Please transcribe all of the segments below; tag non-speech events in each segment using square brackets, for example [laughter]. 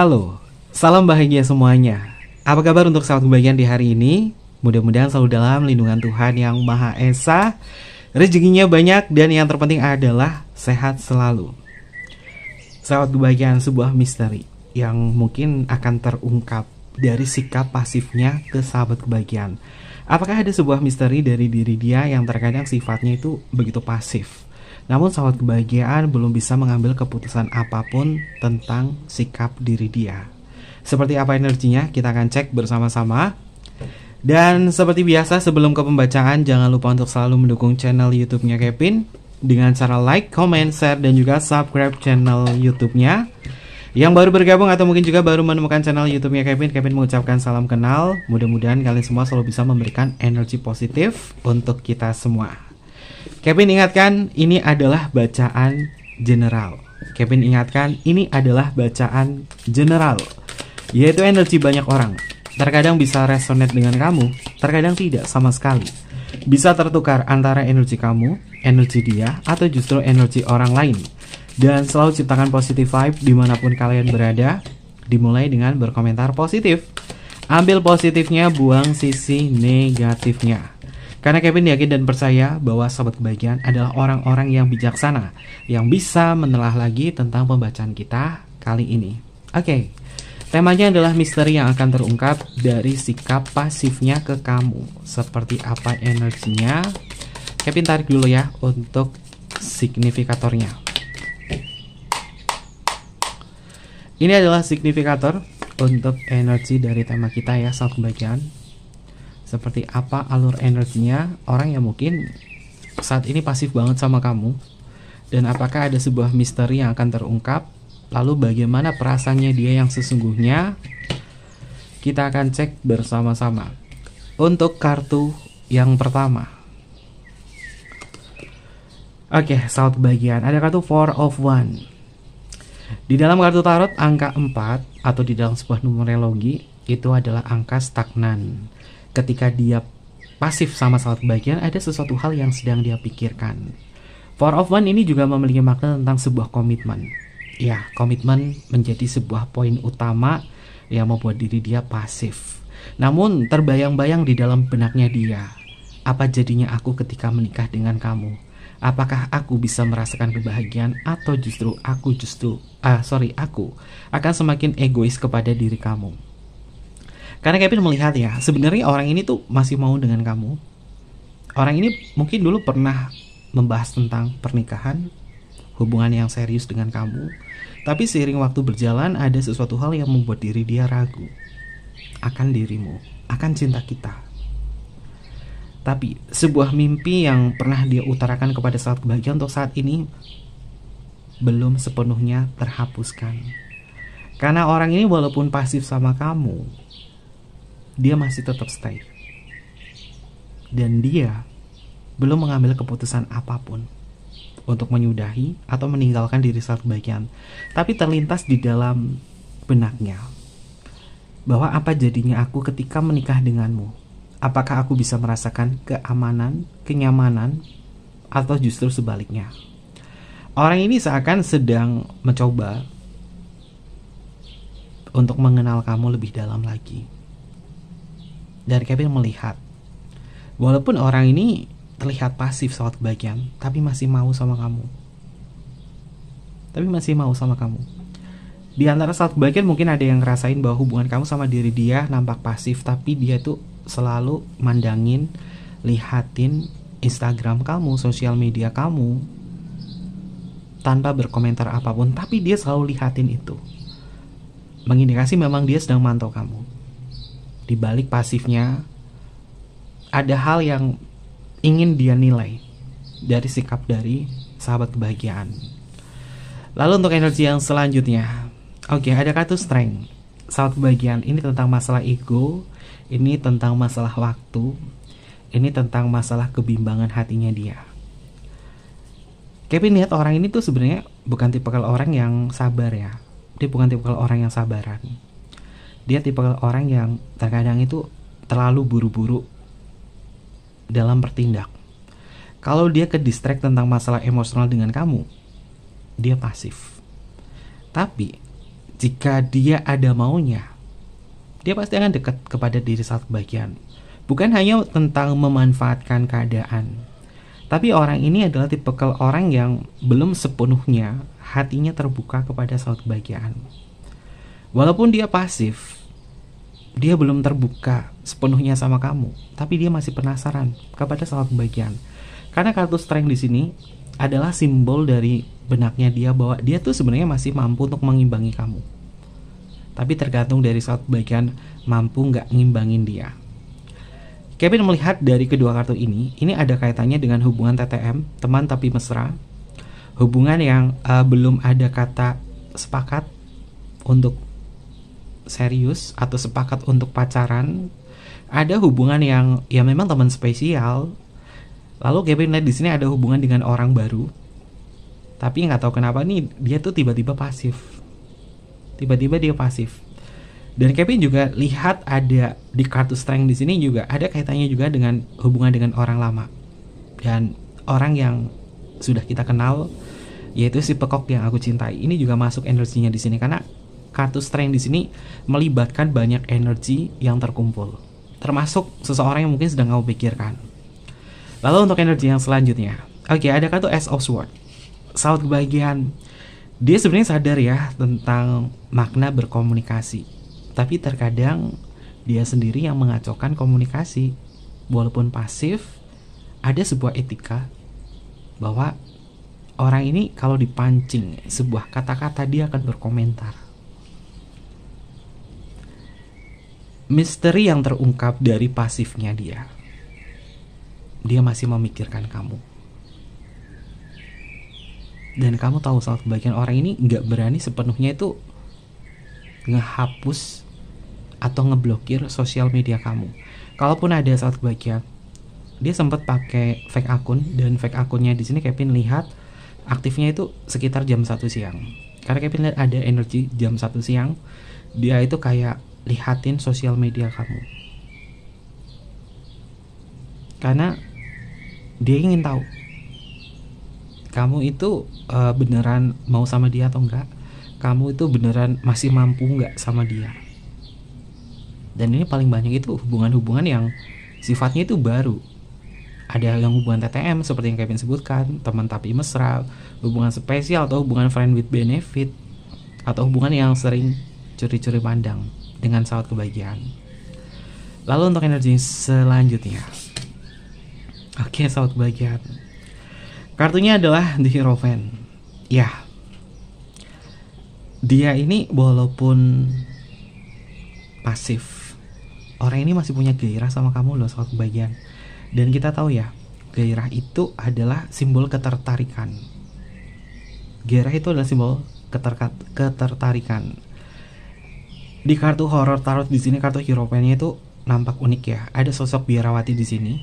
Halo, salam bahagia semuanya. Apa kabar untuk sahabat kebahagiaan di hari ini? Mudah-mudahan selalu dalam lindungan Tuhan yang Maha Esa, rezekinya banyak, dan yang terpenting adalah sehat selalu. Sahabat kebahagiaan sebuah misteri yang mungkin akan terungkap dari sikap pasifnya ke sahabat kebahagiaan. Apakah ada sebuah misteri dari diri dia yang terkadang sifatnya itu begitu pasif? Namun sahabat kebahagiaan belum bisa mengambil keputusan apapun tentang sikap diri dia. Seperti apa energinya kita akan cek bersama-sama. Dan seperti biasa sebelum ke pembacaan jangan lupa untuk selalu mendukung channel YouTube-nya Kevin dengan cara like, comment, share dan juga subscribe channel YouTube-nya. Yang baru bergabung atau mungkin juga baru menemukan channel YouTube-nya Kevin, Kevin mengucapkan salam kenal. Mudah-mudahan kalian semua selalu bisa memberikan energi positif untuk kita semua. Kevin ingatkan ini adalah bacaan general. Kevin ingatkan ini adalah bacaan general, yaitu energi banyak orang. Terkadang bisa resonate dengan kamu, terkadang tidak sama sekali. Bisa tertukar antara energi kamu, energi dia, atau justru energi orang lain. Dan selalu ciptakan positive vibe dimanapun kalian berada, dimulai dengan berkomentar positif. Ambil positifnya, buang sisi negatifnya. Karena Kevin yakin dan percaya bahwa sobat kebahagiaan adalah orang-orang yang bijaksana yang bisa menelah lagi tentang pembacaan kita kali ini. Oke. Okay. Temanya adalah misteri yang akan terungkap dari sikap pasifnya ke kamu. Seperti apa energinya? Kevin tarik dulu ya untuk signifikatornya. Ini adalah signifikator untuk energi dari tema kita ya, soal kebahagiaan seperti apa alur energinya orang yang mungkin saat ini pasif banget sama kamu dan apakah ada sebuah misteri yang akan terungkap lalu bagaimana perasaannya dia yang sesungguhnya kita akan cek bersama-sama untuk kartu yang pertama Oke, saat bagian ada kartu Four of One. Di dalam kartu tarot angka 4 atau di dalam sebuah numerologi itu adalah angka stagnan ketika dia pasif sama salat bagian ada sesuatu hal yang sedang dia pikirkan. Four of One ini juga memiliki makna tentang sebuah komitmen. Ya, komitmen menjadi sebuah poin utama yang membuat diri dia pasif. Namun terbayang-bayang di dalam benaknya dia, apa jadinya aku ketika menikah dengan kamu? Apakah aku bisa merasakan kebahagiaan atau justru aku justru ah sorry aku akan semakin egois kepada diri kamu? Karena Kevin melihat ya, sebenarnya orang ini tuh masih mau dengan kamu. Orang ini mungkin dulu pernah membahas tentang pernikahan, hubungan yang serius dengan kamu. Tapi seiring waktu berjalan ada sesuatu hal yang membuat diri dia ragu akan dirimu, akan cinta kita. Tapi sebuah mimpi yang pernah dia utarakan kepada saat kebahagiaan untuk saat ini belum sepenuhnya terhapuskan. Karena orang ini walaupun pasif sama kamu, dia masih tetap stay. Dan dia belum mengambil keputusan apapun untuk menyudahi atau meninggalkan diri saat kebaikan, Tapi terlintas di dalam benaknya bahwa apa jadinya aku ketika menikah denganmu? Apakah aku bisa merasakan keamanan, kenyamanan, atau justru sebaliknya? Orang ini seakan sedang mencoba untuk mengenal kamu lebih dalam lagi dan Kevin melihat. Walaupun orang ini terlihat pasif saat kebahagiaan, tapi masih mau sama kamu. Tapi masih mau sama kamu. Di antara saat kebahagiaan mungkin ada yang ngerasain bahwa hubungan kamu sama diri dia nampak pasif, tapi dia tuh selalu mandangin, lihatin Instagram kamu, sosial media kamu, tanpa berkomentar apapun, tapi dia selalu lihatin itu. Mengindikasi memang dia sedang mantau kamu di balik pasifnya ada hal yang ingin dia nilai dari sikap dari sahabat kebahagiaan. Lalu untuk energi yang selanjutnya, oke okay, ada kartu strength. Sahabat kebahagiaan ini tentang masalah ego, ini tentang masalah waktu, ini tentang masalah kebimbangan hatinya dia. Kevin lihat orang ini tuh sebenarnya bukan tipe orang yang sabar ya. Dia bukan tipe orang yang sabaran dia tipe orang yang terkadang itu terlalu buru-buru dalam bertindak kalau dia ke distract tentang masalah emosional dengan kamu dia pasif tapi jika dia ada maunya dia pasti akan dekat kepada diri saat kebahagiaan bukan hanya tentang memanfaatkan keadaan tapi orang ini adalah tipe orang yang belum sepenuhnya hatinya terbuka kepada saat kebahagiaan walaupun dia pasif dia belum terbuka sepenuhnya sama kamu, tapi dia masih penasaran kepada soal pembagian. Karena kartu strength di sini adalah simbol dari benaknya dia bahwa dia tuh sebenarnya masih mampu untuk mengimbangi kamu. Tapi tergantung dari saat bagian mampu nggak ngimbangin dia. Kevin melihat dari kedua kartu ini, ini ada kaitannya dengan hubungan TTM, teman tapi mesra. Hubungan yang uh, belum ada kata sepakat untuk serius atau sepakat untuk pacaran ada hubungan yang ya memang teman spesial lalu Kevin lihat di sini ada hubungan dengan orang baru tapi nggak tahu kenapa nih dia tuh tiba-tiba pasif tiba-tiba dia pasif dan Kevin juga lihat ada di kartu strength di sini juga ada kaitannya juga dengan hubungan dengan orang lama dan orang yang sudah kita kenal yaitu si pekok yang aku cintai ini juga masuk energinya di sini karena kartu strength di sini melibatkan banyak energi yang terkumpul, termasuk seseorang yang mungkin sedang kamu pikirkan. Lalu untuk energi yang selanjutnya, oke okay, ada kartu S of Sword, saut kebahagiaan. Dia sebenarnya sadar ya tentang makna berkomunikasi, tapi terkadang dia sendiri yang mengacaukan komunikasi. Walaupun pasif, ada sebuah etika bahwa orang ini kalau dipancing sebuah kata-kata dia akan berkomentar misteri yang terungkap dari pasifnya dia. Dia masih memikirkan kamu. Dan kamu tahu soal kebahagiaan orang ini nggak berani sepenuhnya itu ngehapus atau ngeblokir sosial media kamu. Kalaupun ada saat kebahagiaan, dia sempat pakai fake akun dan fake akunnya di sini Kevin lihat aktifnya itu sekitar jam 1 siang. Karena Kevin lihat ada energi jam 1 siang, dia itu kayak lihatin sosial media kamu karena dia ingin tahu kamu itu uh, beneran mau sama dia atau enggak kamu itu beneran masih mampu enggak sama dia dan ini paling banyak itu hubungan-hubungan yang sifatnya itu baru ada yang hubungan TTM seperti yang Kevin sebutkan teman tapi mesra hubungan spesial atau hubungan friend with benefit atau hubungan yang sering curi-curi pandang dengan sangat kebahagiaan. Lalu untuk energi selanjutnya. Oke, sangat kebahagiaan. Kartunya adalah The Fan. Ya. Dia ini walaupun pasif, orang ini masih punya gairah sama kamu loh sangat kebahagiaan. Dan kita tahu ya, gairah itu adalah simbol ketertarikan. Gairah itu adalah simbol keterkat, ketertarikan di kartu horor tarot di sini kartu Hierophant itu nampak unik ya. Ada sosok biarawati di sini.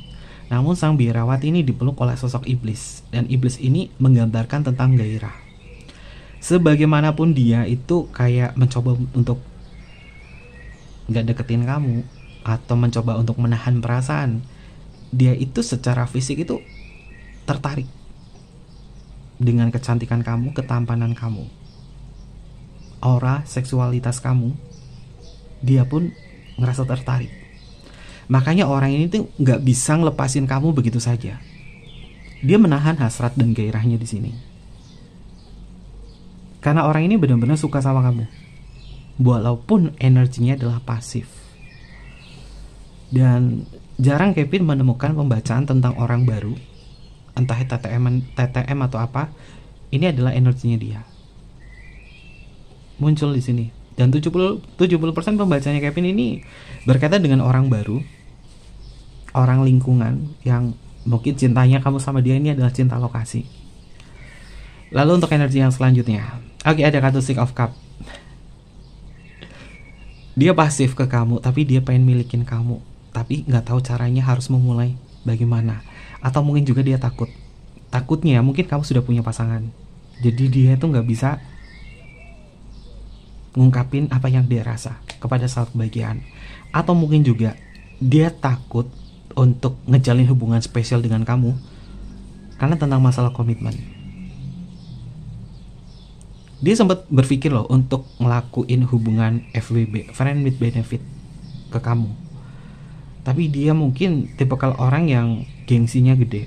Namun sang biarawati ini dipeluk oleh sosok iblis dan iblis ini menggambarkan tentang gairah. Sebagaimanapun dia itu kayak mencoba untuk nggak deketin kamu atau mencoba untuk menahan perasaan dia itu secara fisik itu tertarik dengan kecantikan kamu, ketampanan kamu, aura seksualitas kamu, dia pun ngerasa tertarik. Makanya orang ini tuh nggak bisa ngelepasin kamu begitu saja. Dia menahan hasrat dan gairahnya di sini. Karena orang ini benar-benar suka sama kamu. Walaupun energinya adalah pasif. Dan jarang Kevin menemukan pembacaan tentang orang baru. Entah TTM, TTM atau apa. Ini adalah energinya dia. Muncul di sini dan 70 70% pembacanya Kevin ini berkaitan dengan orang baru, orang lingkungan yang mungkin cintanya kamu sama dia ini adalah cinta lokasi. Lalu untuk energi yang selanjutnya, oke okay, ada kartu Six of Cup. Dia pasif ke kamu, tapi dia pengen milikin kamu, tapi nggak tahu caranya harus memulai bagaimana. Atau mungkin juga dia takut. Takutnya ya, mungkin kamu sudah punya pasangan, jadi dia itu nggak bisa ngungkapin apa yang dia rasa kepada saat kebahagiaan atau mungkin juga dia takut untuk ngejalin hubungan spesial dengan kamu karena tentang masalah komitmen dia sempat berpikir loh untuk ngelakuin hubungan FWB friend with benefit ke kamu tapi dia mungkin tipikal orang yang gengsinya gede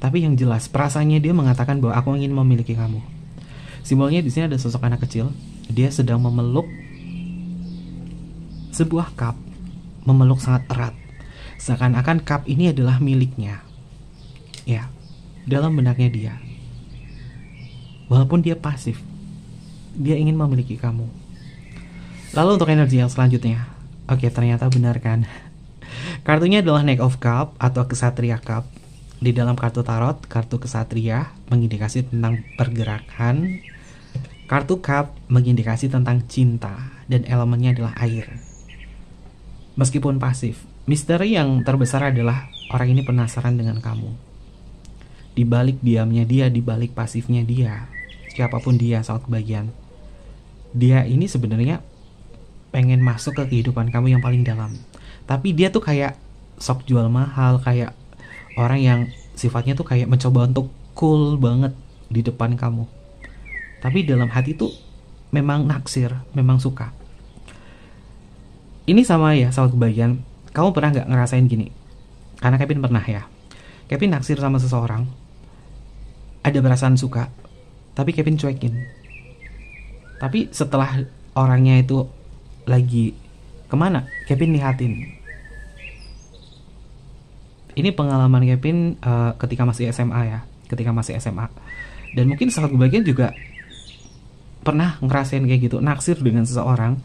tapi yang jelas perasaannya dia mengatakan bahwa aku ingin memiliki kamu simbolnya di sini ada sosok anak kecil dia sedang memeluk sebuah cup, memeluk sangat erat. Seakan-akan cup ini adalah miliknya. Ya, dalam benaknya dia. Walaupun dia pasif, dia ingin memiliki kamu. Lalu untuk energi yang selanjutnya. Oke, ternyata benar kan. [laughs] Kartunya adalah Knight of Cup atau Kesatria Cup. Di dalam kartu tarot, kartu kesatria mengindikasi tentang pergerakan, Kartu cup mengindikasi tentang cinta dan elemennya adalah air. Meskipun pasif, misteri yang terbesar adalah orang ini penasaran dengan kamu. Di balik diamnya dia, di balik pasifnya dia, siapapun dia saat kebagian. Dia ini sebenarnya pengen masuk ke kehidupan kamu yang paling dalam. Tapi dia tuh kayak sok jual mahal, kayak orang yang sifatnya tuh kayak mencoba untuk cool banget di depan kamu tapi dalam hati itu memang naksir memang suka ini sama ya sama kebagian kamu pernah nggak ngerasain gini karena Kevin pernah ya Kevin naksir sama seseorang ada perasaan suka tapi Kevin cuekin tapi setelah orangnya itu lagi kemana Kevin lihatin ini pengalaman Kevin uh, ketika masih SMA ya ketika masih SMA dan mungkin salah kebagian juga pernah ngerasain kayak gitu naksir dengan seseorang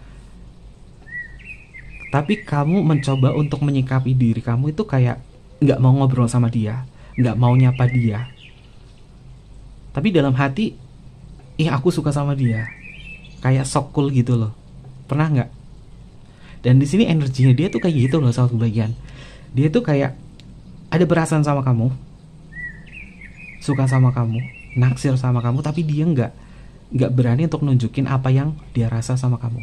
tapi kamu mencoba untuk menyikapi diri kamu itu kayak nggak mau ngobrol sama dia nggak mau nyapa dia tapi dalam hati ih aku suka sama dia kayak sok cool gitu loh pernah nggak dan di sini energinya dia tuh kayak gitu loh sama kebagian dia tuh kayak ada perasaan sama kamu suka sama kamu naksir sama kamu tapi dia nggak nggak berani untuk nunjukin apa yang dia rasa sama kamu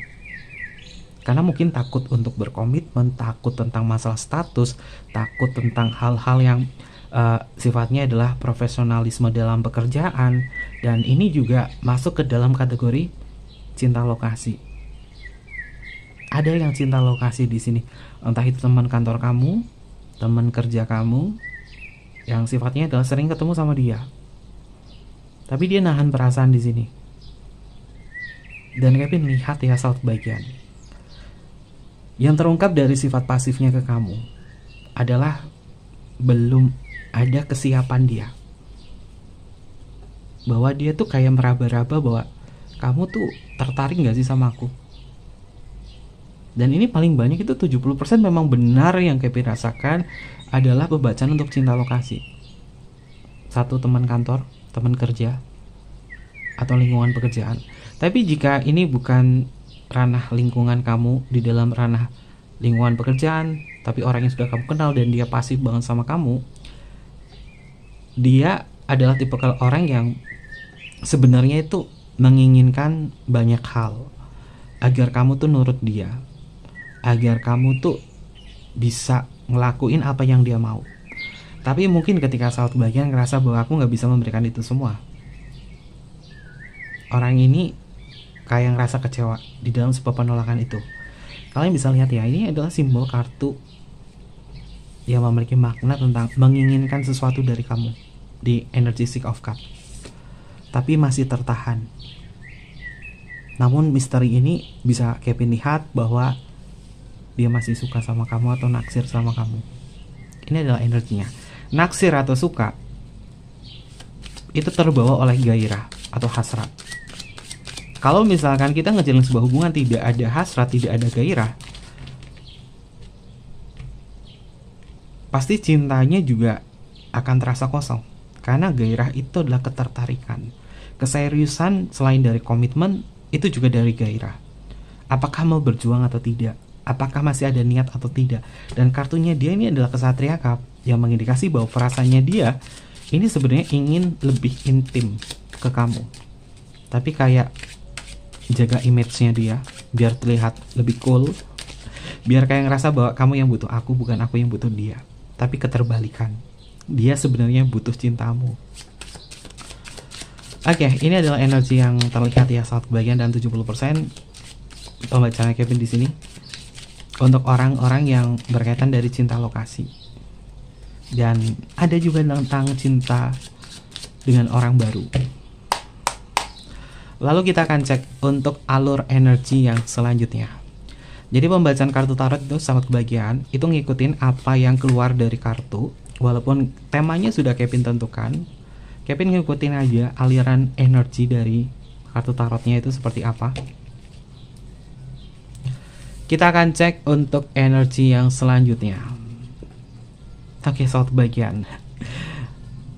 karena mungkin takut untuk berkomitmen takut tentang masalah status takut tentang hal-hal yang uh, sifatnya adalah profesionalisme dalam pekerjaan dan ini juga masuk ke dalam kategori cinta lokasi ada yang cinta lokasi di sini entah itu teman kantor kamu teman kerja kamu yang sifatnya adalah sering ketemu sama dia tapi dia nahan perasaan di sini dan Kevin lihat di hasil bagian. Yang terungkap dari sifat pasifnya ke kamu adalah belum ada kesiapan dia. Bahwa dia tuh kayak meraba-raba bahwa kamu tuh tertarik gak sih sama aku? Dan ini paling banyak itu 70% memang benar yang Kevin rasakan adalah pembacaan untuk cinta lokasi. Satu teman kantor, teman kerja, atau lingkungan pekerjaan tapi jika ini bukan ranah lingkungan kamu di dalam ranah lingkungan pekerjaan, tapi orang yang sudah kamu kenal dan dia pasif banget sama kamu, dia adalah tipe orang yang sebenarnya itu menginginkan banyak hal agar kamu tuh nurut dia, agar kamu tuh bisa ngelakuin apa yang dia mau. Tapi mungkin ketika saat bagian ngerasa bahwa aku nggak bisa memberikan itu semua. Orang ini kayak rasa kecewa di dalam sebuah penolakan itu. Kalian bisa lihat ya, ini adalah simbol kartu yang memiliki makna tentang menginginkan sesuatu dari kamu di Energy Stick of Cup. Tapi masih tertahan. Namun misteri ini bisa Kevin lihat bahwa dia masih suka sama kamu atau naksir sama kamu. Ini adalah energinya. Naksir atau suka itu terbawa oleh gairah atau hasrat kalau misalkan kita ngejalan sebuah hubungan tidak ada hasrat, tidak ada gairah, pasti cintanya juga akan terasa kosong. Karena gairah itu adalah ketertarikan. Keseriusan selain dari komitmen, itu juga dari gairah. Apakah mau berjuang atau tidak? Apakah masih ada niat atau tidak? Dan kartunya dia ini adalah kesatria kap yang mengindikasi bahwa perasaannya dia ini sebenarnya ingin lebih intim ke kamu. Tapi kayak jaga image-nya dia biar terlihat lebih cool biar kayak ngerasa bahwa kamu yang butuh aku bukan aku yang butuh dia tapi keterbalikan dia sebenarnya butuh cintamu oke okay, ini adalah energi yang terlihat ya saat kebagian dan 70% pembacanya Kevin di sini untuk orang-orang yang berkaitan dari cinta lokasi dan ada juga tentang cinta dengan orang baru Lalu kita akan cek untuk alur energi yang selanjutnya. Jadi pembacaan kartu tarot itu sangat kebagian itu ngikutin apa yang keluar dari kartu, walaupun temanya sudah Kevin tentukan, Kevin ngikutin aja aliran energi dari kartu tarotnya itu seperti apa. Kita akan cek untuk energi yang selanjutnya. Oke, sangat kebahagiaan.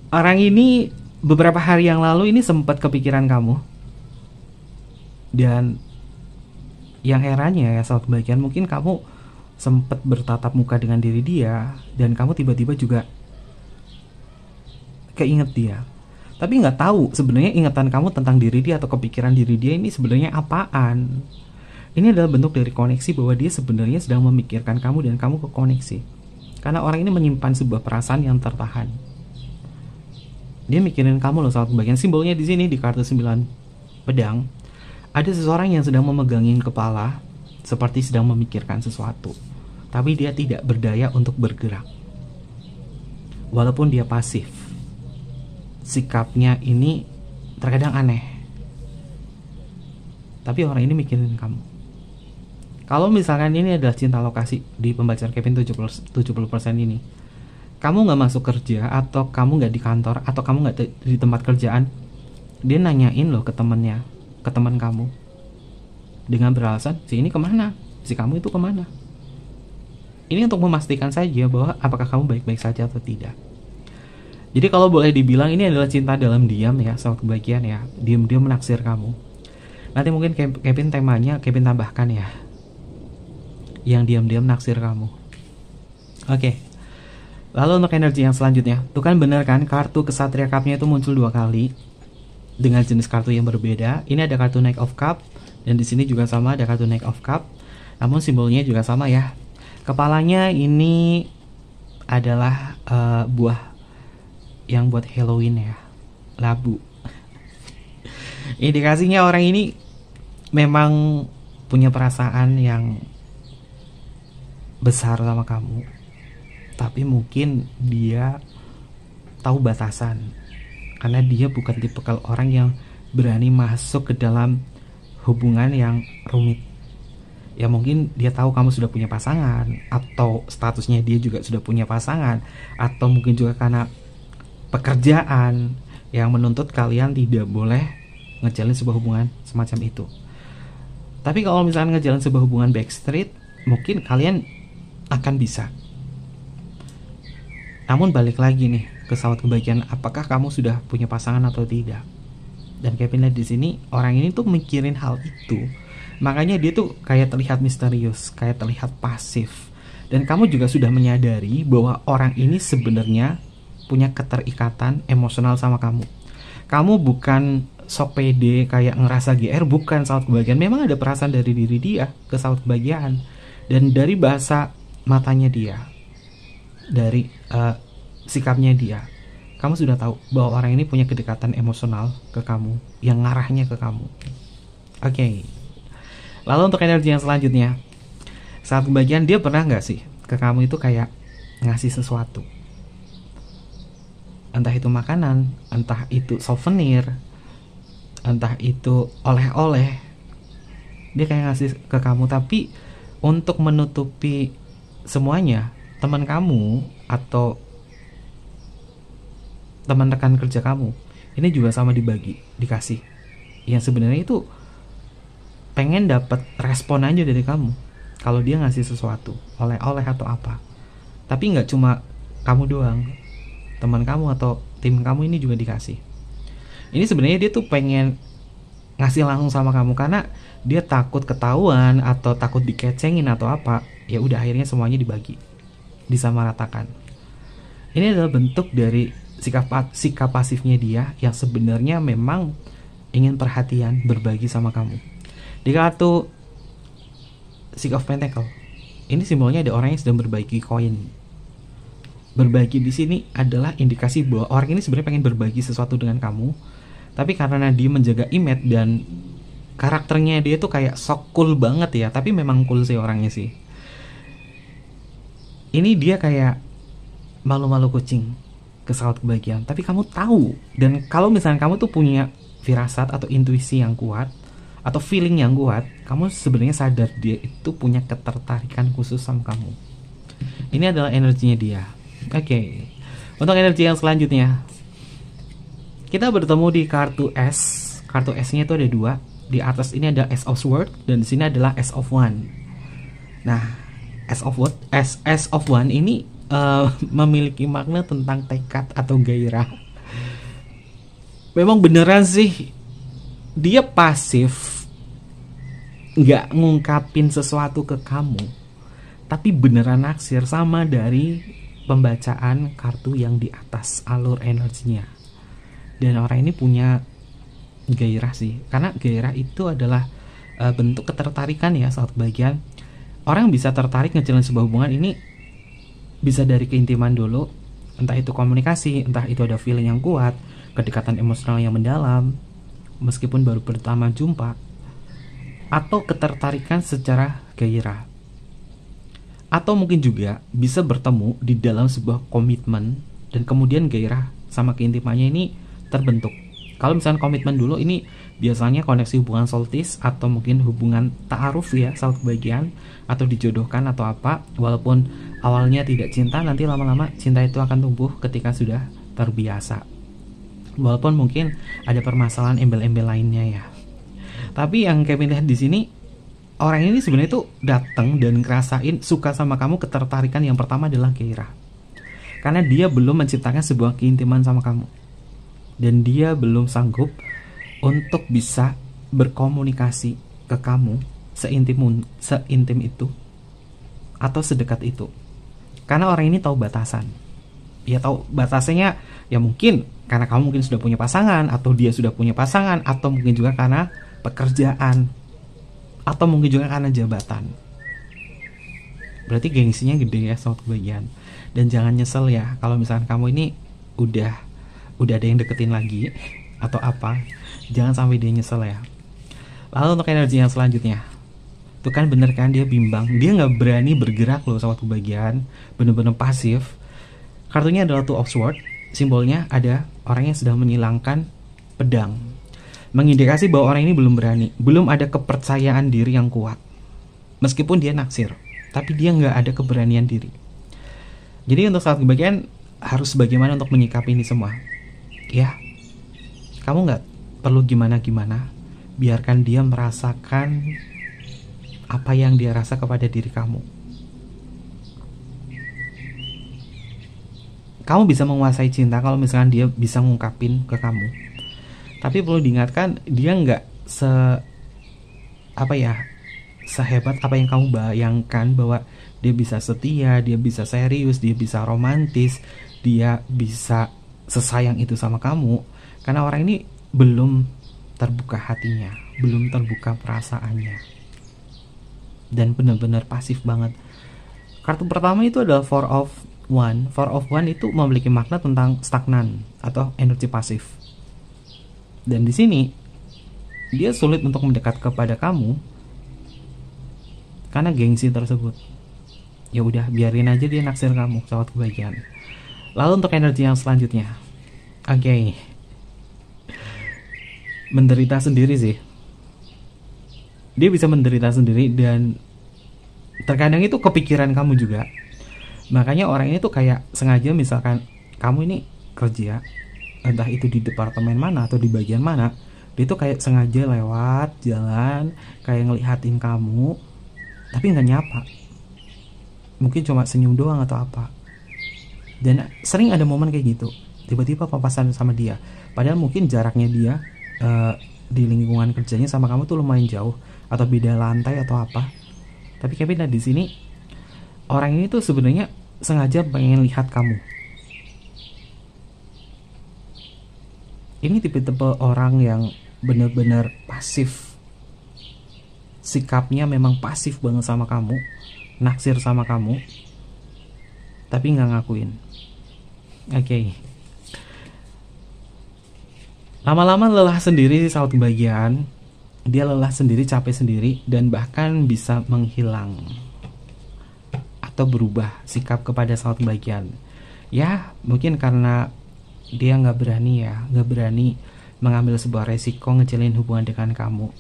Orang ini beberapa hari yang lalu ini sempat kepikiran kamu dan yang herannya ya saat kebahagiaan mungkin kamu sempat bertatap muka dengan diri dia dan kamu tiba-tiba juga keinget dia tapi nggak tahu sebenarnya ingatan kamu tentang diri dia atau kepikiran diri dia ini sebenarnya apaan ini adalah bentuk dari koneksi bahwa dia sebenarnya sedang memikirkan kamu dan kamu ke koneksi karena orang ini menyimpan sebuah perasaan yang tertahan dia mikirin kamu loh saat kebahagiaan simbolnya di sini di kartu 9 pedang ada seseorang yang sedang memegangin kepala seperti sedang memikirkan sesuatu, tapi dia tidak berdaya untuk bergerak. Walaupun dia pasif, sikapnya ini terkadang aneh. Tapi orang ini mikirin kamu. Kalau misalkan ini adalah cinta lokasi di pembacaan Kevin 70%, 70% ini, kamu nggak masuk kerja atau kamu nggak di kantor atau kamu nggak di tempat kerjaan, dia nanyain loh ke temennya, ke teman kamu dengan beralasan si ini kemana si kamu itu kemana ini untuk memastikan saja bahwa apakah kamu baik-baik saja atau tidak jadi kalau boleh dibilang ini adalah cinta dalam diam ya soal kebahagiaan ya diam-diam menaksir kamu nanti mungkin Kevin temanya Kevin tambahkan ya yang diam-diam naksir kamu oke okay. lalu untuk energi yang selanjutnya tuh kan bener kan kartu kesatria cupnya itu muncul dua kali dengan jenis kartu yang berbeda. Ini ada kartu Knight of Cup dan di sini juga sama ada kartu Knight of Cup. Namun simbolnya juga sama ya. Kepalanya ini adalah uh, buah yang buat Halloween ya. Labu. Indikasinya orang ini memang punya perasaan yang besar sama kamu. Tapi mungkin dia tahu batasan karena dia bukan tipikal orang yang berani masuk ke dalam hubungan yang rumit. Ya mungkin dia tahu kamu sudah punya pasangan atau statusnya dia juga sudah punya pasangan atau mungkin juga karena pekerjaan yang menuntut kalian tidak boleh ngejalin sebuah hubungan semacam itu. Tapi kalau misalnya ngejalin sebuah hubungan backstreet, mungkin kalian akan bisa. Namun balik lagi nih, ke salat kebahagiaan apakah kamu sudah punya pasangan atau tidak dan Kevin lihat di sini orang ini tuh mikirin hal itu makanya dia tuh kayak terlihat misterius kayak terlihat pasif dan kamu juga sudah menyadari bahwa orang ini sebenarnya punya keterikatan emosional sama kamu kamu bukan sok pede kayak ngerasa GR bukan saat kebahagiaan memang ada perasaan dari diri dia ke saat kebahagiaan dan dari bahasa matanya dia dari uh, sikapnya dia kamu sudah tahu bahwa orang ini punya kedekatan emosional ke kamu yang ngarahnya ke kamu oke okay. lalu untuk energi yang selanjutnya saat kebagian dia pernah nggak sih ke kamu itu kayak ngasih sesuatu entah itu makanan entah itu souvenir entah itu oleh-oleh dia kayak ngasih ke kamu tapi untuk menutupi semuanya teman kamu atau teman rekan kerja kamu ini juga sama dibagi dikasih yang sebenarnya itu pengen dapat respon aja dari kamu kalau dia ngasih sesuatu oleh-oleh atau apa tapi nggak cuma kamu doang teman kamu atau tim kamu ini juga dikasih ini sebenarnya dia tuh pengen ngasih langsung sama kamu karena dia takut ketahuan atau takut dikecengin atau apa ya udah akhirnya semuanya dibagi disamaratakan ini adalah bentuk dari sikap sikap pasifnya dia yang sebenarnya memang ingin perhatian berbagi sama kamu di kartu Six of Pentacle ini simbolnya ada orang yang sedang berbagi koin berbagi di sini adalah indikasi bahwa orang ini sebenarnya pengen berbagi sesuatu dengan kamu tapi karena dia menjaga image dan karakternya dia tuh kayak sok cool banget ya tapi memang cool sih orangnya sih ini dia kayak malu-malu kucing ke kesal kebahagiaan tapi kamu tahu dan kalau misalnya kamu tuh punya firasat atau intuisi yang kuat atau feeling yang kuat kamu sebenarnya sadar dia itu punya ketertarikan khusus sama kamu ini adalah energinya dia oke okay. untuk energi yang selanjutnya kita bertemu di kartu S kartu S nya itu ada dua di atas ini ada S of Sword dan di sini adalah S of One nah S of What? S S of One ini Eh, [laughs] memiliki makna tentang tekad atau gairah. Memang beneran sih dia pasif nggak ngungkapin sesuatu ke kamu tapi beneran naksir sama dari pembacaan kartu yang di atas alur energinya dan orang ini punya gairah sih karena gairah itu adalah uh, bentuk ketertarikan ya saat bagian orang yang bisa tertarik ngejalan sebuah hubungan ini bisa dari keintiman dulu entah itu komunikasi entah itu ada feeling yang kuat kedekatan emosional yang mendalam meskipun baru pertama jumpa atau ketertarikan secara gairah atau mungkin juga bisa bertemu di dalam sebuah komitmen dan kemudian gairah sama keintimannya ini terbentuk kalau misalnya komitmen dulu ini biasanya koneksi hubungan soltis atau mungkin hubungan taaruf ya soal kebagian atau dijodohkan atau apa walaupun awalnya tidak cinta nanti lama-lama cinta itu akan tumbuh ketika sudah terbiasa walaupun mungkin ada permasalahan embel-embel lainnya ya tapi yang Kevin lihat di sini orang ini sebenarnya tuh datang dan ngerasain suka sama kamu ketertarikan yang pertama adalah gairah karena dia belum menciptakan sebuah keintiman sama kamu dan dia belum sanggup untuk bisa berkomunikasi ke kamu seintim seintim itu atau sedekat itu. Karena orang ini tahu batasan. Dia tahu batasannya ya mungkin karena kamu mungkin sudah punya pasangan atau dia sudah punya pasangan atau mungkin juga karena pekerjaan atau mungkin juga karena jabatan. Berarti gengsinya gede ya sobat bagian Dan jangan nyesel ya kalau misalkan kamu ini udah udah ada yang deketin lagi atau apa jangan sampai dia nyesel ya lalu untuk energi yang selanjutnya itu kan bener kan dia bimbang dia nggak berani bergerak loh sama kebahagiaan bener-bener pasif kartunya adalah two of sword simbolnya ada orang yang sedang menghilangkan pedang mengindikasi bahwa orang ini belum berani belum ada kepercayaan diri yang kuat meskipun dia naksir tapi dia nggak ada keberanian diri jadi untuk saat kebahagiaan harus bagaimana untuk menyikapi ini semua ya kamu nggak perlu gimana-gimana biarkan dia merasakan apa yang dia rasa kepada diri kamu kamu bisa menguasai cinta kalau misalkan dia bisa ngungkapin ke kamu tapi perlu diingatkan dia nggak se apa ya sehebat apa yang kamu bayangkan bahwa dia bisa setia, dia bisa serius, dia bisa romantis, dia bisa sesayang itu sama kamu karena orang ini belum terbuka hatinya, belum terbuka perasaannya. Dan benar-benar pasif banget. Kartu pertama itu adalah Four of One. Four of One itu memiliki makna tentang stagnan atau energi pasif. Dan di sini dia sulit untuk mendekat kepada kamu karena gengsi tersebut. Ya udah, biarin aja dia naksir kamu, sahabat kebahagiaan. Lalu untuk energi yang selanjutnya. Oke. Okay. Menderita sendiri sih. Dia bisa menderita sendiri dan terkadang itu kepikiran kamu juga. Makanya orang ini tuh kayak sengaja misalkan kamu ini kerja entah itu di departemen mana atau di bagian mana, dia tuh kayak sengaja lewat jalan kayak ngelihatin kamu tapi nggak nyapa. Mungkin cuma senyum doang atau apa dan sering ada momen kayak gitu tiba-tiba papasan sama dia padahal mungkin jaraknya dia uh, di lingkungan kerjanya sama kamu tuh lumayan jauh atau beda lantai atau apa tapi Kevin nah di sini orang ini tuh sebenarnya sengaja pengen lihat kamu ini tipe-tipe orang yang bener-bener pasif sikapnya memang pasif banget sama kamu naksir sama kamu tapi nggak ngakuin oke okay. lama-lama lelah sendiri sih saat kebahagiaan dia lelah sendiri capek sendiri dan bahkan bisa menghilang atau berubah sikap kepada saat kebahagiaan ya mungkin karena dia nggak berani ya nggak berani mengambil sebuah resiko ngejalin hubungan dengan kamu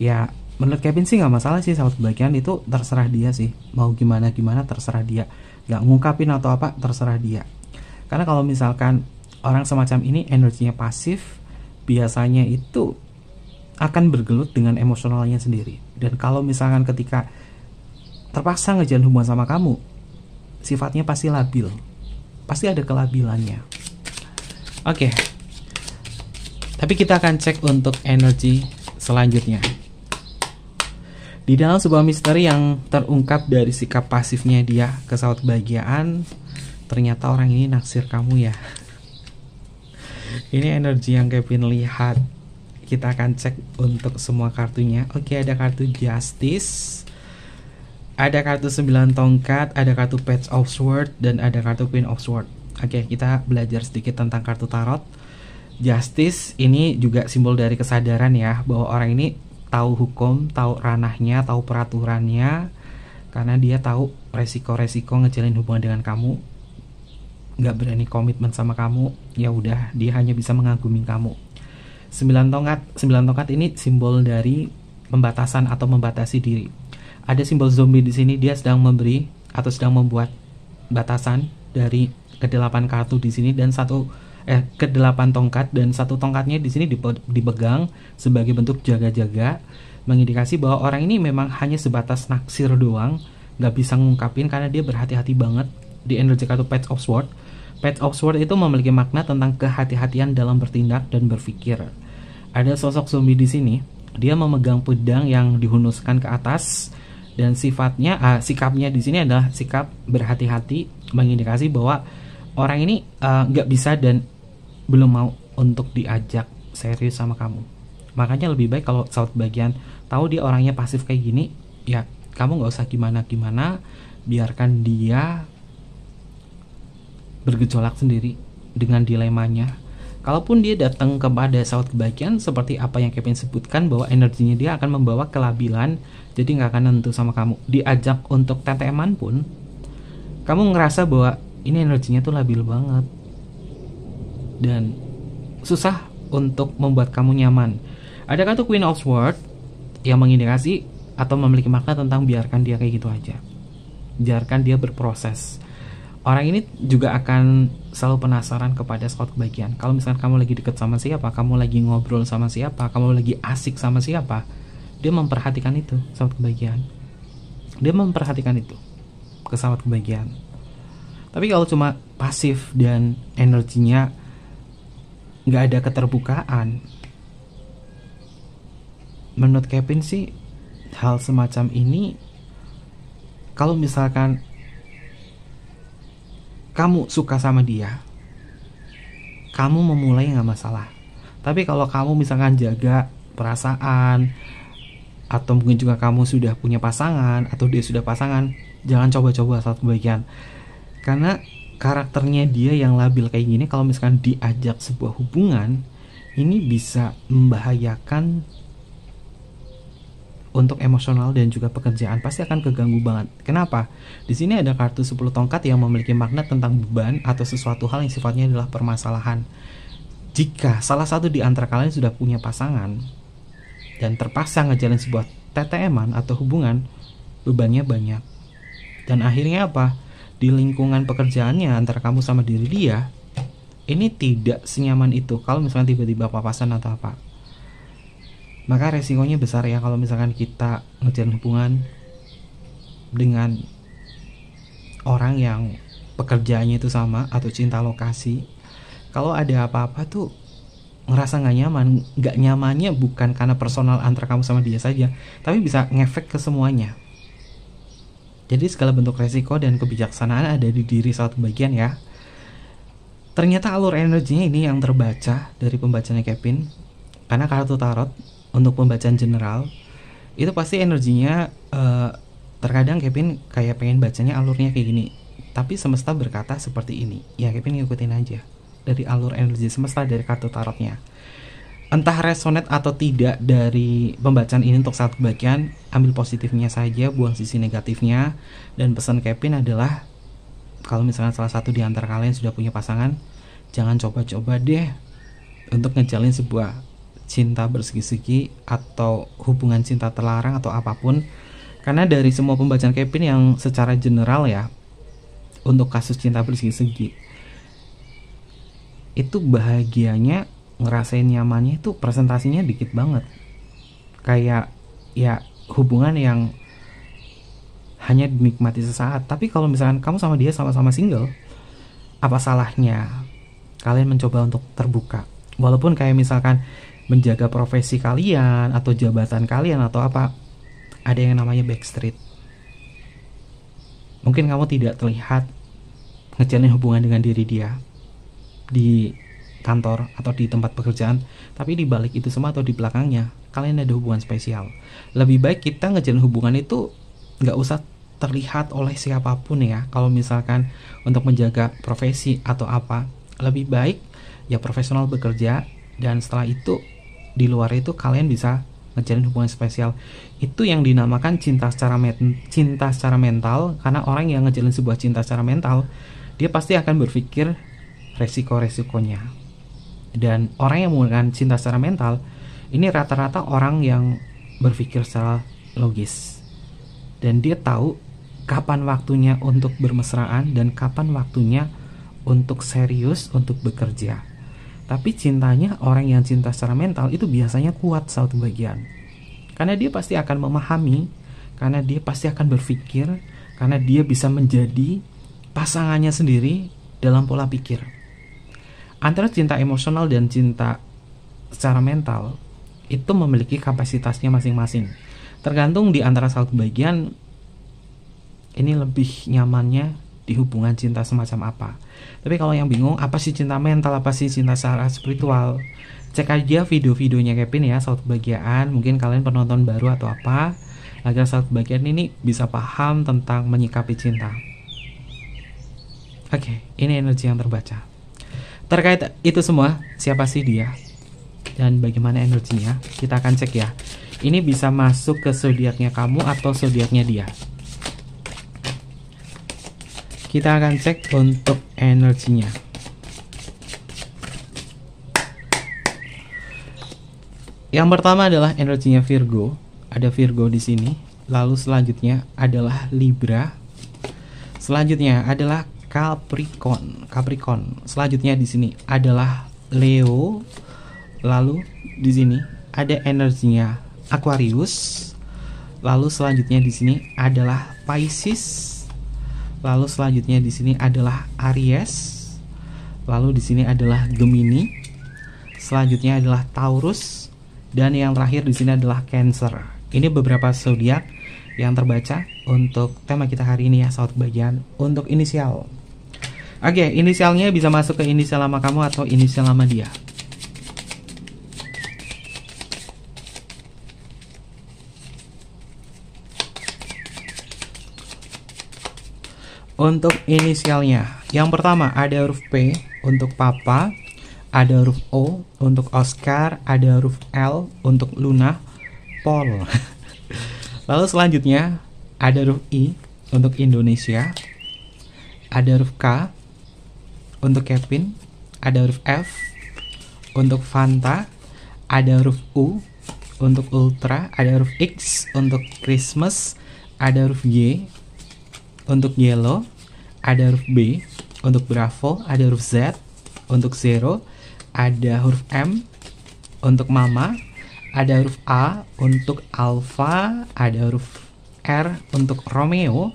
ya menurut Kevin sih nggak masalah sih saat kebahagiaan itu terserah dia sih mau gimana gimana terserah dia nggak ngungkapin atau apa terserah dia karena kalau misalkan orang semacam ini energinya pasif biasanya itu akan bergelut dengan emosionalnya sendiri dan kalau misalkan ketika terpaksa ngejalan hubungan sama kamu sifatnya pasti labil pasti ada kelabilannya oke okay. tapi kita akan cek untuk energi selanjutnya di dalam sebuah misteri yang terungkap dari sikap pasifnya dia ke saat kebahagiaan, ternyata orang ini naksir kamu ya. ini energi yang Kevin lihat. Kita akan cek untuk semua kartunya. Oke, ada kartu Justice, ada kartu 9 tongkat, ada kartu Page of Sword, dan ada kartu Queen of Sword. Oke, kita belajar sedikit tentang kartu tarot. Justice ini juga simbol dari kesadaran ya bahwa orang ini tahu hukum, tahu ranahnya, tahu peraturannya, karena dia tahu resiko-resiko ngejalin hubungan dengan kamu, nggak berani komitmen sama kamu, ya udah dia hanya bisa mengagumi kamu. Sembilan tongkat, sembilan tongkat ini simbol dari pembatasan atau membatasi diri. Ada simbol zombie di sini dia sedang memberi atau sedang membuat batasan dari kedelapan kartu di sini dan satu eh kedelapan tongkat dan satu tongkatnya di sini dipegang sebagai bentuk jaga-jaga mengindikasi bahwa orang ini memang hanya sebatas naksir doang nggak bisa ngungkapin karena dia berhati-hati banget di energi kartu Patch of Sword Patch of Sword itu memiliki makna tentang kehati-hatian dalam bertindak dan berpikir ada sosok zombie di sini dia memegang pedang yang dihunuskan ke atas dan sifatnya uh, sikapnya di sini adalah sikap berhati-hati mengindikasi bahwa orang ini ah, nggak uh, bisa dan belum mau untuk diajak serius sama kamu makanya lebih baik kalau saat bagian tahu dia orangnya pasif kayak gini ya kamu nggak usah gimana gimana biarkan dia bergejolak sendiri dengan dilemanya Kalaupun dia datang kepada saud kebahagiaan seperti apa yang Kevin sebutkan bahwa energinya dia akan membawa kelabilan, jadi nggak akan tentu sama kamu. Diajak untuk teteman pun, kamu ngerasa bahwa ini energinya tuh labil banget dan susah untuk membuat kamu nyaman. Ada kartu Queen of Swords yang mengindikasi atau memiliki makna tentang biarkan dia kayak gitu aja. Biarkan dia berproses. Orang ini juga akan selalu penasaran kepada spot kebahagiaan. Kalau misalkan kamu lagi deket sama siapa, kamu lagi ngobrol sama siapa, kamu lagi asik sama siapa, dia memperhatikan itu sahabat kebahagiaan. Dia memperhatikan itu ke kebahagiaan. Tapi kalau cuma pasif dan energinya nggak ada keterbukaan menurut Kevin sih hal semacam ini kalau misalkan kamu suka sama dia kamu memulai nggak masalah tapi kalau kamu misalkan jaga perasaan atau mungkin juga kamu sudah punya pasangan atau dia sudah pasangan jangan coba-coba saat kebagian karena karakternya dia yang labil kayak gini kalau misalkan diajak sebuah hubungan ini bisa membahayakan untuk emosional dan juga pekerjaan pasti akan keganggu banget. Kenapa? Di sini ada kartu 10 tongkat yang memiliki makna tentang beban atau sesuatu hal yang sifatnya adalah permasalahan. Jika salah satu di antara kalian sudah punya pasangan dan terpaksa ngejalan sebuah ttm atau hubungan, bebannya banyak. Dan akhirnya apa? di lingkungan pekerjaannya antara kamu sama diri dia ini tidak senyaman itu kalau misalnya tiba-tiba papasan atau apa maka resikonya besar ya kalau misalkan kita ngejar hubungan dengan orang yang pekerjaannya itu sama atau cinta lokasi kalau ada apa-apa tuh ngerasa nggak nyaman nggak nyamannya bukan karena personal antara kamu sama dia saja tapi bisa ngefek ke semuanya jadi segala bentuk resiko dan kebijaksanaan ada di diri satu bagian ya. Ternyata alur energinya ini yang terbaca dari pembacanya Kevin. Karena kartu tarot untuk pembacaan general itu pasti energinya uh, terkadang Kevin kayak pengen bacanya alurnya kayak gini. Tapi semesta berkata seperti ini. Ya Kevin ngikutin aja dari alur energi semesta dari kartu tarotnya entah resonate atau tidak dari pembacaan ini untuk saat kebagian ambil positifnya saja buang sisi negatifnya dan pesan Kevin adalah kalau misalnya salah satu di antara kalian sudah punya pasangan jangan coba-coba deh untuk ngejalin sebuah cinta bersegi-segi atau hubungan cinta terlarang atau apapun karena dari semua pembacaan Kevin yang secara general ya untuk kasus cinta bersegi-segi itu bahagianya ngerasain nyamannya itu presentasinya dikit banget kayak ya hubungan yang hanya dinikmati sesaat tapi kalau misalkan kamu sama dia sama-sama single apa salahnya kalian mencoba untuk terbuka walaupun kayak misalkan menjaga profesi kalian atau jabatan kalian atau apa ada yang namanya backstreet mungkin kamu tidak terlihat ngejalanin hubungan dengan diri dia di kantor atau di tempat pekerjaan, tapi di balik itu semua atau di belakangnya kalian ada hubungan spesial. Lebih baik kita ngejalan hubungan itu nggak usah terlihat oleh siapapun ya. Kalau misalkan untuk menjaga profesi atau apa, lebih baik ya profesional bekerja dan setelah itu di luar itu kalian bisa ngejalin hubungan spesial itu yang dinamakan cinta secara cinta secara mental karena orang yang ngejalin sebuah cinta secara mental dia pasti akan berpikir resiko-resikonya dan orang yang menggunakan cinta secara mental ini rata-rata orang yang berpikir secara logis dan dia tahu kapan waktunya untuk bermesraan dan kapan waktunya untuk serius untuk bekerja tapi cintanya orang yang cinta secara mental itu biasanya kuat satu bagian karena dia pasti akan memahami karena dia pasti akan berpikir karena dia bisa menjadi pasangannya sendiri dalam pola pikir antara cinta emosional dan cinta secara mental itu memiliki kapasitasnya masing-masing. Tergantung di antara satu bagian ini lebih nyamannya di hubungan cinta semacam apa. Tapi kalau yang bingung apa sih cinta mental, apa sih cinta secara spiritual, cek aja video-videonya Kevin ya satu bagian. Mungkin kalian penonton baru atau apa agar satu bagian ini bisa paham tentang menyikapi cinta. Oke, okay, ini energi yang terbaca. Terkait itu semua, siapa sih dia? Dan bagaimana energinya? Kita akan cek ya. Ini bisa masuk ke zodiaknya kamu atau zodiaknya dia. Kita akan cek untuk energinya. Yang pertama adalah energinya Virgo. Ada Virgo di sini. Lalu selanjutnya adalah Libra. Selanjutnya adalah Capricorn. Capricorn. Selanjutnya di sini adalah Leo. Lalu di sini ada energinya Aquarius. Lalu selanjutnya di sini adalah Pisces. Lalu selanjutnya di sini adalah Aries. Lalu di sini adalah Gemini. Selanjutnya adalah Taurus dan yang terakhir di sini adalah Cancer. Ini beberapa zodiak yang terbaca untuk tema kita hari ini ya saat bagian untuk inisial Oke, okay, inisialnya bisa masuk ke inisial lama kamu atau inisial lama dia. Untuk inisialnya, yang pertama ada huruf P untuk Papa, ada huruf O untuk Oscar, ada huruf L untuk Luna, Paul. [laughs] Lalu selanjutnya ada huruf I untuk Indonesia, ada huruf K untuk Kevin ada huruf F. Untuk Fanta ada huruf U. Untuk Ultra ada huruf X. Untuk Christmas ada huruf Y. Untuk Yellow ada huruf B. Untuk Bravo ada huruf Z. Untuk Zero ada huruf M. Untuk Mama ada huruf A. Untuk Alpha ada huruf R. Untuk Romeo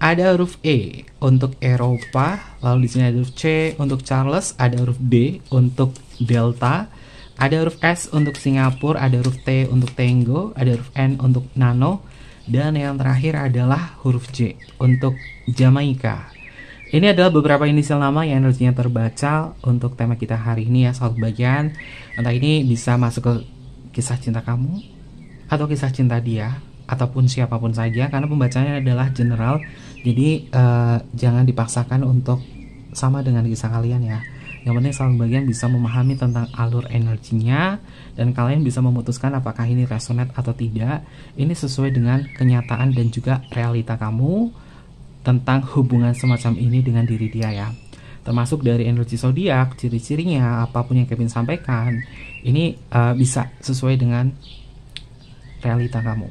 ada huruf E untuk Eropa, lalu di sini ada huruf C untuk Charles, ada huruf D untuk Delta, ada huruf S untuk Singapura, ada huruf T untuk Tango, ada huruf N untuk Nano, dan yang terakhir adalah huruf J untuk Jamaika. Ini adalah beberapa inisial nama yang harusnya terbaca untuk tema kita hari ini ya soal bagian. Entah ini bisa masuk ke kisah cinta kamu atau kisah cinta dia ataupun siapapun saja karena pembacanya adalah general jadi uh, jangan dipaksakan untuk sama dengan kisah kalian ya yang penting salah bagian bisa memahami tentang alur energinya dan kalian bisa memutuskan apakah ini resonate atau tidak ini sesuai dengan kenyataan dan juga realita kamu tentang hubungan semacam ini dengan diri dia ya termasuk dari energi zodiak ciri-cirinya apapun yang Kevin sampaikan ini uh, bisa sesuai dengan realita kamu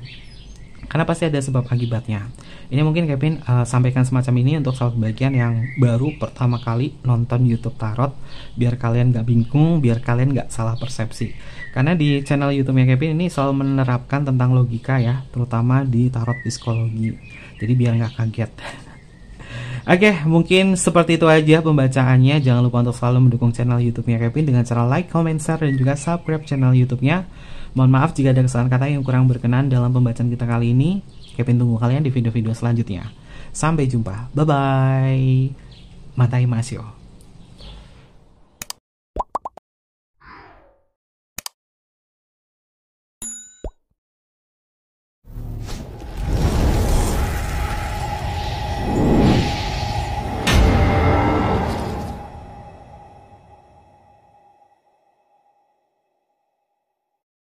karena pasti ada sebab akibatnya. Ini mungkin Kevin uh, sampaikan semacam ini untuk sahabat bagian yang baru pertama kali nonton YouTube Tarot, biar kalian gak bingung, biar kalian gak salah persepsi. Karena di channel YouTube-nya Kevin ini selalu menerapkan tentang logika ya, terutama di tarot psikologi. Jadi biar gak kaget. [laughs] Oke, okay, mungkin seperti itu aja pembacaannya. Jangan lupa untuk selalu mendukung channel YouTube-nya Kevin dengan cara like, comment, share, dan juga subscribe channel YouTube-nya. Mohon maaf jika ada kesalahan kata yang kurang berkenan dalam pembacaan kita kali ini. Kevin tunggu kalian di video-video selanjutnya. Sampai jumpa. Bye-bye. Matai Masyo.